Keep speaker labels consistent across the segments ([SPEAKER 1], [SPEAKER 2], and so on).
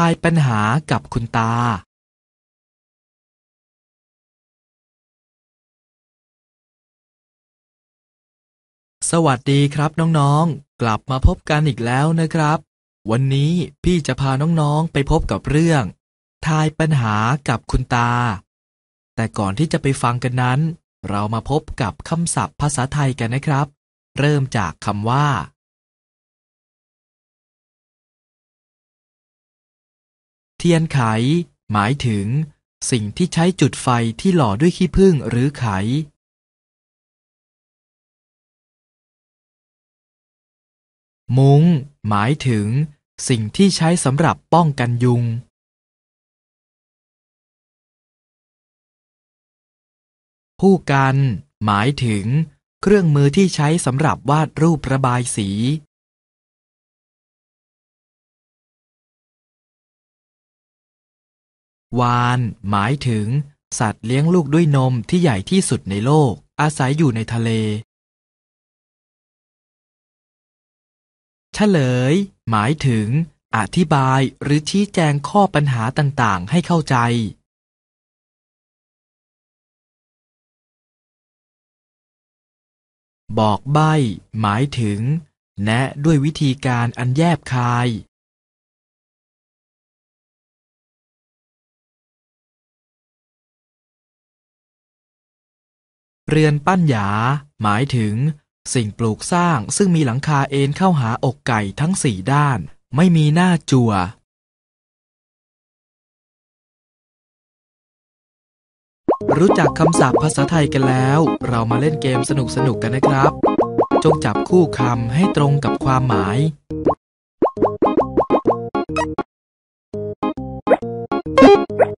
[SPEAKER 1] ทายปัญหากับคุณตา สวัสดีครับน้องๆ กลับมาพบกันอีกแล้วนะครับ
[SPEAKER 2] วันนี้พี่จะพาน้องๆ ไปพบกับเรื่องทายปัญหากับคุณตา แต่ก่อนที่จะไปฟังกันนั้น เรามาพบกับคำศัพท์ภาษาไทย
[SPEAKER 1] กันนะครับ เริ่มจากคำว่าทียนไข หมายถึง สิ่งที่ใช้จุดไฟที่หล่อด้วยขี้ผึ้งหรือไข มุง้ง หมายถึง สิ่งที่ใช้สำหรับป้องกันยุง ผู้กัน หมายถึง เครื่องมือที่ใช้สำหรับวาดรูประบายสีวาน หมายถ
[SPEAKER 2] ึงสัตว์เลี้ยงลูกด้วยนมที่ใหญ่ที่สุดในโลกอาศัยอยู่ในทะเล
[SPEAKER 1] ฉลย หมายถึง อธิบายหรือชี้แจงข้อปัญหาต่างๆให้เข้าใจ บอกใบ้ หมายถึง แนะด้วยวิธีการอันแยบคายเรือนปั้นหยา หมายถึงสิ่งปลูกสร้างซึ่งมีหลังคาเอ็นเข้าหาอกไก่ทั้งสี่ด้าน ไม่มีหน้าจั่ว รู้จักคำศัพท์ภาษาไทยกันแล้ว เรามาเล่นเกมสนุกสนุกกันนะค
[SPEAKER 2] รับ จงจับคู่คำให้ตรงกับความหมาย
[SPEAKER 1] เ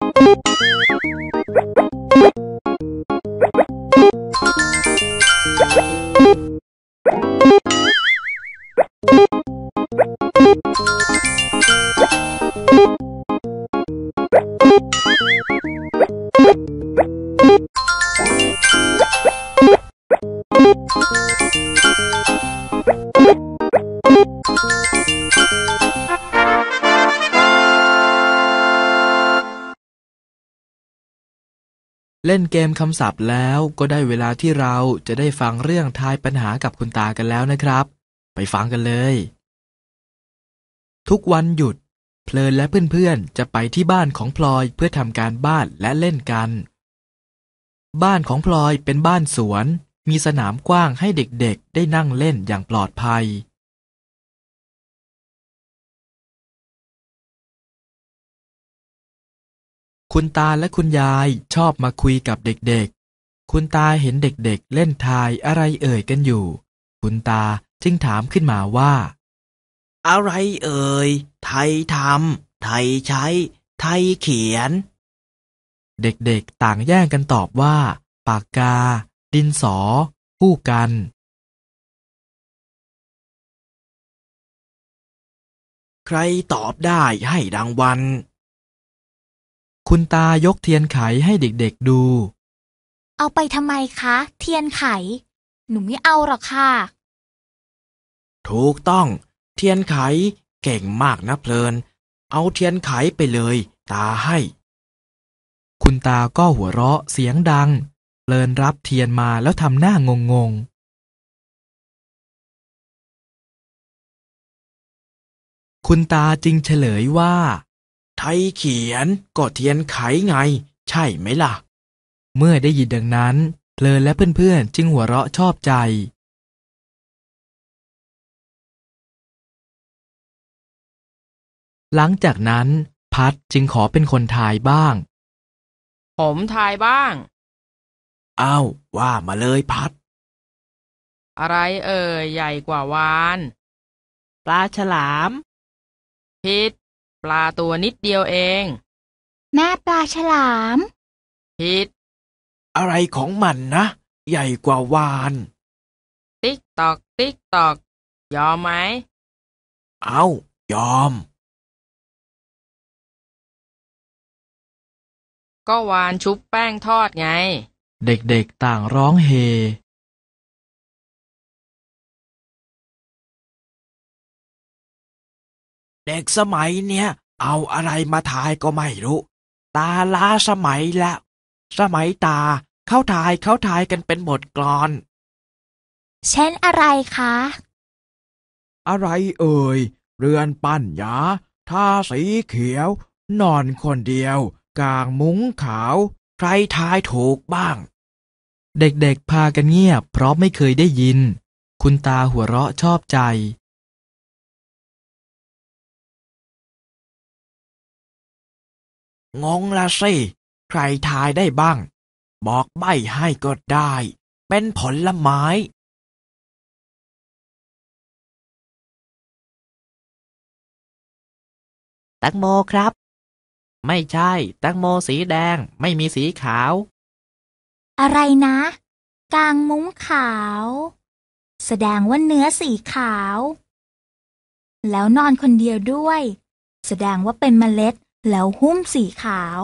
[SPEAKER 2] เล่นเกมคำศัพท์แล้วก็ได้เวลาที่เราจะได้ฟังเรื่องทายปัญหากับคุณตากันแล้วนะครับ ไปฟังกันเลย ทุกวันหยุด เพลินและเพื่อนๆจะไปที่บ้านของพลอยเพื่อทำการบ้านและเล่นกัน บ้านของพลอยเป็นบ้านสวน มีสนามกว้างให้เ
[SPEAKER 1] ด็กๆได้นั่งเล่นอย่างปลอดภัยคุณตาและคุณยายชอบมาคุยกับเด็กๆ คุณตาเห็นเด็กๆเล่นทายอะไรเอ่ยก
[SPEAKER 2] ันอยู่ คุณตาจึงถามขึ้นมาว่า อะไรเอ่ย ไทยทำไทยใช้ ไทยเขียน เ
[SPEAKER 1] ด็กๆต่างแย่งกันตอบว่า ปากกา ดินสอคู่กัน ใครตอบได้ให้รางวัลคุณตายกเทียนไข
[SPEAKER 2] ให้เด็กๆดู
[SPEAKER 1] เอาไปทำไมคะ เทียนไข หนูไม่เอาหรอกค่ะ
[SPEAKER 2] ถูกต้อง เทียนไข เก่งมากนะเพลิน เอาเทียนไขไปเลย ตาให้ คุณตา
[SPEAKER 1] ก็หัวเราะเสียงดังเพลินรับเทียนมาแล้วทำหน้างงงคุณตาจึงเฉลยว่าไทยเขียนก็เทียนไขไง ใช่ไหมล่ะ เมื่อได้ยินดังนั้นเพลินและเพื่อนๆจึงหัวเราะชอบใจ หลังจากนั้น พัดจึงขอเป็นคนทายบ้าง ผมทายบ้างอ้าวว่ามาเลยพัด อะไรเอ่ยใหญ่กว่าวาน ปลาฉลาม พิษลาตัวนิดเดียวเอง แม่ปลาฉลาม ผิด อะไรของมันนะ ใหญ่กว่าวาน ติ๊กตอก ติ๊กตอก ยอมไหม เอายอม ก็วานชุบแป้งทอดไง เด็ก ๆต่างร้องเฮเด็กสมัยเนี้ยเอาอะไรมาทายก็ไม่รู้ ตาล้าสมัยละ
[SPEAKER 2] สมัยตา เข้าทายเข้าทายกันเป็นหมดกรอน เช่นอะไรคะ อะไรเอ่ยเรือนปั้นยาทาสีเขียว นอนคนเดียวกางมุ้งขาว
[SPEAKER 1] ใครทายถูกบ้าง เด็ก ๆ พากันเงียบเพราะไม่เคยได้ยิน คุณตาหัวเราะชอบใจงงละสิใครทายได้บ้าง บอกใบให้ก็ได้ เป็นผลไม้ตังโมครับ ไม่ใช่ตังโมสีแดงไม่มีสีขาว อะไรนะกางมุ้งขาว แสดงว่าเนื้อสีขาว แล้วนอนคนเดียวด้วย แสดงว่าเป็นเมล็ดแล้วหุ้มสีขาว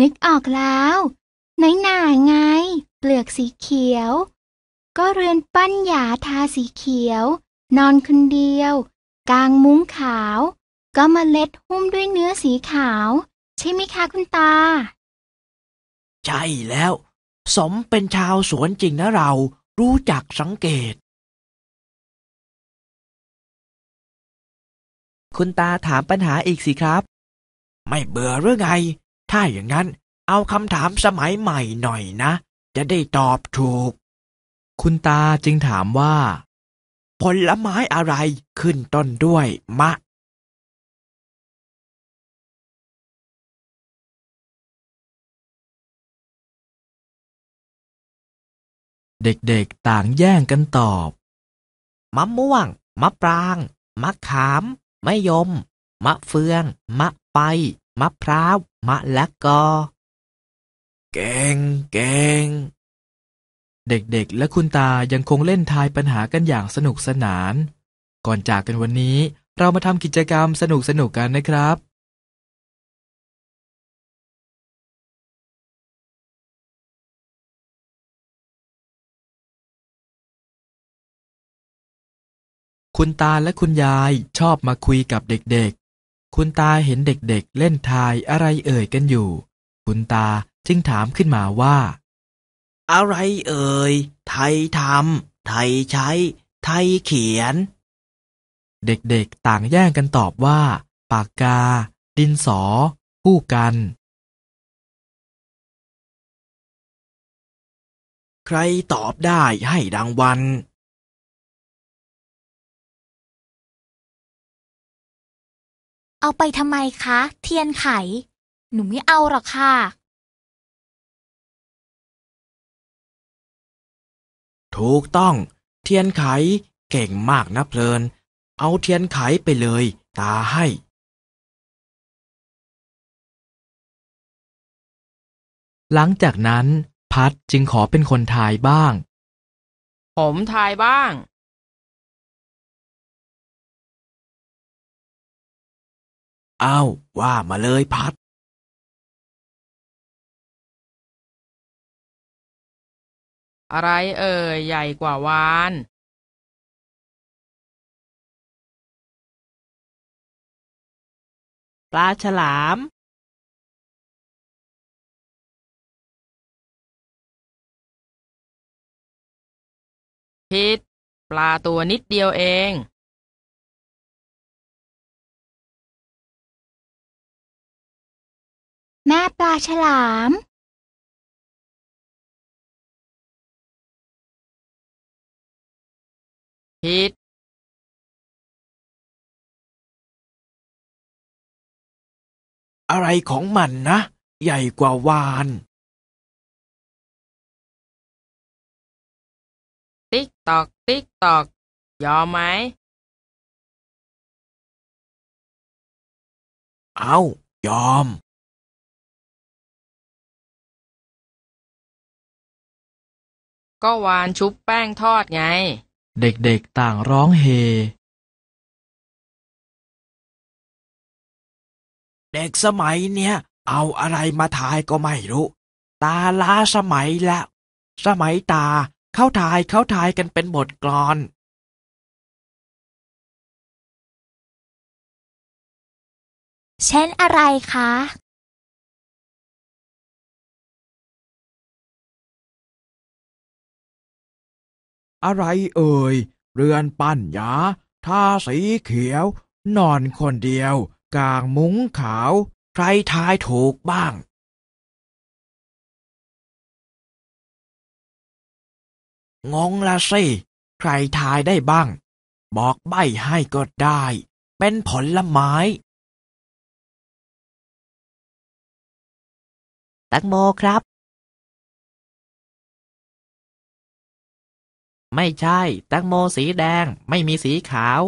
[SPEAKER 1] นึกออกแล้วน้อยหน่าไง เปลือกสีเขียว ก็เรือนปั้นหย
[SPEAKER 2] าทาสีเขียว นอนคนเดียว กลางมุ้งขาว ก็มาเล็ดหุ้มด้วยเนื้อสีขาว ใช่ไหมคะคุณตา
[SPEAKER 1] ใช่แล้ว สมเป็นชาวสวนจริงนะเรา รู้จักสังเกตคุณตาถามปัญหาอีกสิครับ ไม่เบื่อหรือไง ถ้าอย่างนั้น เอาคำถาม
[SPEAKER 2] สมัยใหม่หน่อยนะ จะได้ตอบถูก คุณตาจึงถามว่
[SPEAKER 1] า ผลไม้อะไรขึ้นต้นด้วยมะ เด็กๆต่างแย่งกันตอบมะม่วง มะปรางมะขามมะยม
[SPEAKER 2] มะเฟือง มะไป มะพร้าว มะละกอเก่งเก่งเด็ก ๆ และคุณตา ยังคงเล่นทายปัญ
[SPEAKER 1] หากันอย่างสนุกสนาน ก่อนจากกันวันนี้ เรามาทำกิจกรรมสนุกๆกกันนะครับคุณตาและคุณยายชอบมาคุยกับเด็ก
[SPEAKER 2] ๆ คุณตาเห็นเด็กๆเล่นทายอะไรเอ่ยกันอยู่ คุณตาจึงถามขึ้นมาว่า อะไรเอ่ย ไทยทำไทยใช้
[SPEAKER 1] ไทยเขียน เด็ก ๆต่างแย่งกันตอบว่า ปากกา ดินสอ คู่กัน ใครตอบได้ให้รางวัลเอาไปทำไมคะ เทียนไข หนูไม่เอาหรอกค่ะ ถูกต้องเทียนไข เก่งมากนะเพลิน เอาเทียนไขไปเลย ตาให้ หลังจากนั้นพัดจึงขอเป็นคนทายบ้าง ผมทายบ้างอ้าวว่ามาเลยพัด อะไรเอ่ยใหญ่กว่าวาน ปลาฉลาม พิษปลาตัวนิดเดียวเองแม่ปลาฉลามพิษอะไรของมันนะ ใหญ่กว่าวาน ติ๊กตอก ติ๊กตอก ยอมไหม เอายอมก็วานชุบแป้งทอดไง เด็ก ๆ ต่างร้องเฮ เด็กสมัยเนี้ยเอาอะไรมาทายก็ไม่รู้ ตาล้าสมัยแล้วสมัยตา เข้าทายเข้าทายกันเป็นบทกลอน เช่นอะไรคะอะไรเอ่ย เรือนปั้นยาทาสีเขียว นอนคนเดียว กลางมุ้งขาว ใครทายถูกบ้าง งงละสิ ใครทายได้บ้าง บอกใบให้ก็ได้ เป็นผลไม้ ตังโมครับไม่ใช่แตงโมสีแดงไม่มีสีขาว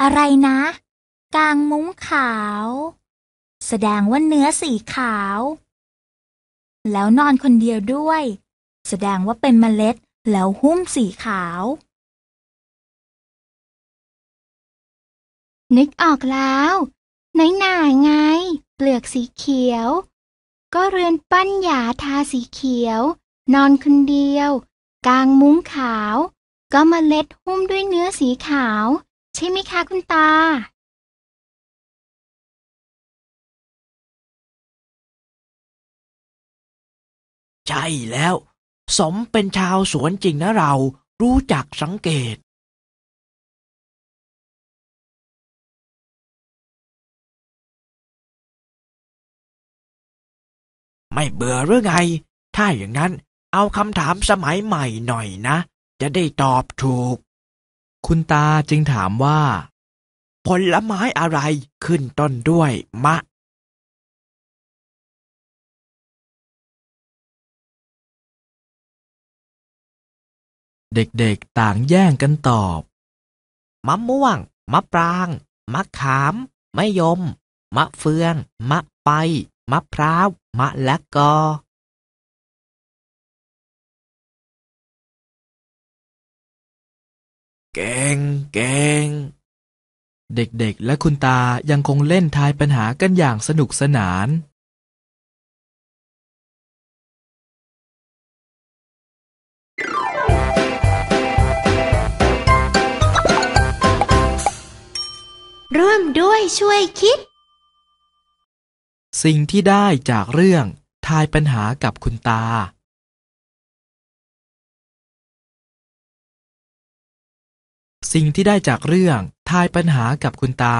[SPEAKER 1] อะไรนะกางมุ้งขาว แสดงว่าเนื้อสีขาว แล้วนอนคนเดียวด้วย แสดงว่าเป็นเมล็ดแล้วหุ้มสีขาวนึกออกแล้วไหนหนาไง เปลือกสีเขียวก็เรือนปั้นหยาทาสีเขียว นอนคนเดียวกางมุ้งขาว ก็มาเล็ดหุ้มด้วยเนื้อสีขาว ใช่ไหมคะคุณตา ใช่แล้ว สมเป็นชาวสวนจริงนะเรารู้จักสังเกตไม่เบื่อหรือไง ถ้าอย่างนั้นเอาคำถามสมัยใหม่หน่อยนะ จะได้ตอบถูก คุณตาจึงถามว่า ผลไม้อะไรขึ้นต้นด้วย มะ เด็กๆต่างแย่งกันตอบ มะม่วง มะปราง มะขาม มะยม มะเฟือง มะไป มะพร้าวมะละกอแกงแกงเด็ก ๆ และคุณตายังคงเล่นทายปัญหากันอย่างสนุกสนาน
[SPEAKER 2] ร่วมด้วยช่วยคิด
[SPEAKER 1] สิ่งที่ได้จากเรื่อง ทายปัญหากับคุณตา สิ่งที่ได้จากเรื่องทายปัญหากับคุณตา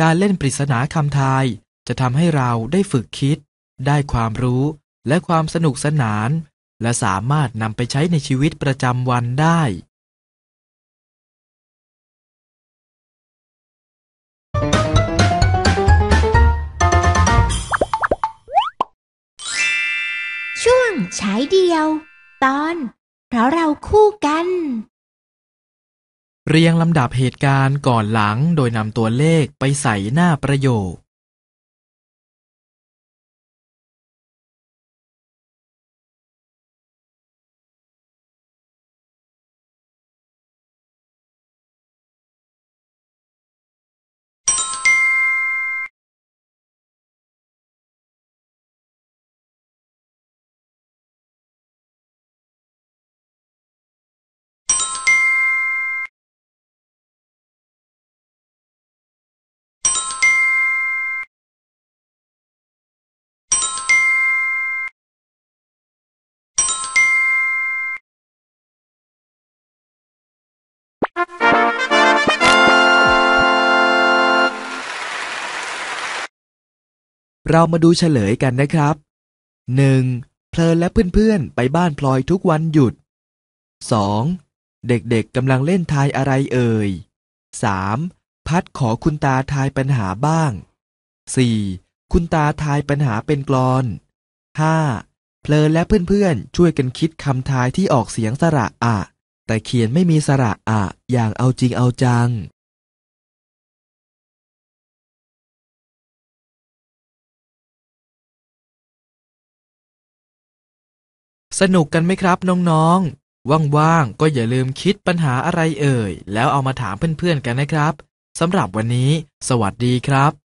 [SPEAKER 1] การเล่นปริศนาคำทาย
[SPEAKER 2] จะทำให้เราได้ฝึกคิด ได้ความรู้ และความสนุกสนาน
[SPEAKER 1] และสามารถนำไปใช้ในชีวิตประจำวันได้ฉายเดียว ตอน เพราะเราคู่กัน เรียงลำดับเหตุการณ์ก่อนหลังโดยนำตัวเลขไปใส่หน้าประโยค
[SPEAKER 2] เรามาดูเฉลยกันนะครับ 1. เพลินและเพื่อนๆไปบ้านพลอยทุกวันหยุด 2. เด็กๆกำลังเล่นทายอะไรเอ่ย 3. พัดขอคุณตาทายปัญหาบ้าง 4. คุณตาทายปัญหาเป็นกรอน 5. เพลินและเพื่อนๆ
[SPEAKER 1] ช่วยกันคิดคำทายที่ออกเสียงสระอะแต่เขียนไม่มีสระอะอย่างเอาจริงเอาจังสนุกกันไหมครับ น้องๆ ว่างๆ ก็อย่าลืมคิดปัญหาอะไรเอ่ย แล้วเอามาถามเพื่อนๆกันนะครับสำหรับวันนี้ สวัสดีครับ